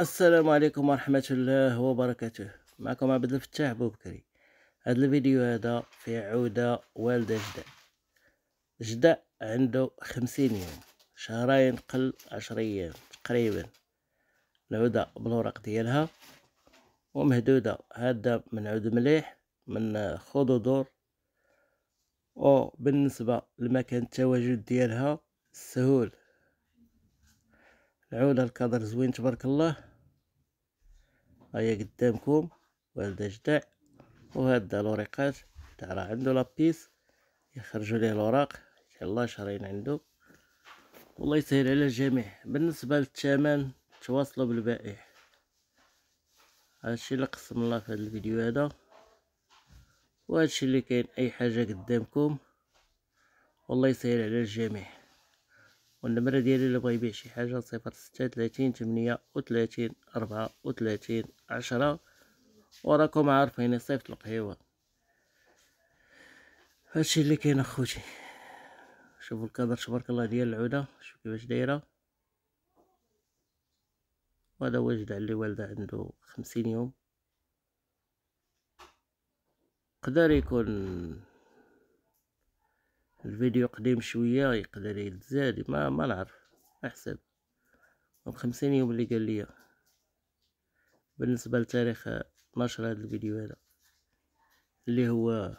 السلام عليكم ورحمة الله وبركاته معكم عبد الفتاح بوبكري هذا الفيديو هذا في عودة والدة جدع جدع عنده خمسين يوم شهرين قل عشر أيام تقريبا العودة بالورق ديالها ومهدودة هذا من عود مليح من خوض او وبالنسبة لمكان التواجد ديالها سهول العودة الكادر زوين تبارك الله هيا قدامكم وهذا جدع وهذا لوريقات تاع راه عنده لابيس يخرجوا ليه الوراق ان شاء الله شهرين عنده والله يسهل على الجميع بالنسبه للثمن تواصلوا بالبائع هادشي اللي قسم الله في هذا الفيديو هذا وهادشي اللي كاين اي حاجه قدامكم والله يسهل على الجميع والنمرة ديالي اللي بغا يبيع شي حاجة صفر ستة تلاتين تمنية وتلاتين أربعة وتلاتين عشرة وراكم عارفين صيفط القهيوة هادشي اللي كاين اخوتي شوفوا الكادر تبارك الله ديال العودة شوف كيفاش دايرة وهذا واجد اللي والده عنده خمسين يوم قدر يكون الفيديو قديم شوية يقدر يتزاد ما ما نعرف احسب من خمسين يوم اللي قال لي بالنسبة لتاريخ نشر هذا الفيديو هذا اللي هو